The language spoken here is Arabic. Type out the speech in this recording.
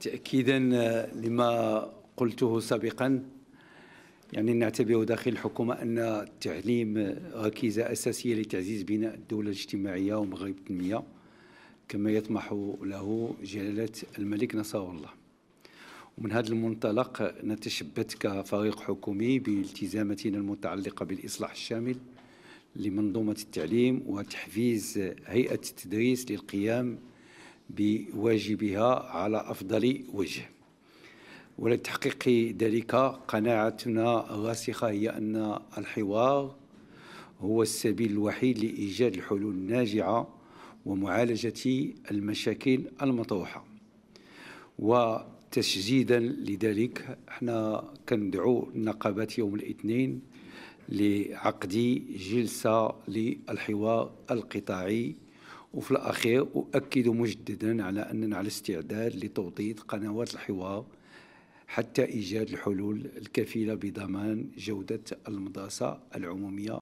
تأكيدا آه، لما قلته سابقا يعني نعتبر داخل الحكومة أن التعليم ركيزة آه، أساسية لتعزيز بناء الدولة الاجتماعية ومغرب التنمية كما يطمح له جلالة الملك نصر الله ومن هذا المنطلق نتشبت كفريق حكومي بالتزاماتنا المتعلقة بالإصلاح الشامل لمنظومة التعليم وتحفيز هيئة التدريس للقيام بواجبها على أفضل وجه ولتحقيق ذلك قناعتنا الراسخة هي أن الحوار هو السبيل الوحيد لإيجاد الحلول الناجعة ومعالجة المشاكل المطروحة وتشجيدا لذلك احنا كندعو النقابات يوم الاثنين لعقد جلسة للحوار القطاعي وفي الأخير أؤكد مجددا على أننا على استعداد لتوطيد قنوات الحوار حتى إيجاد الحلول الكفيلة بضمان جودة المدرسة العمومية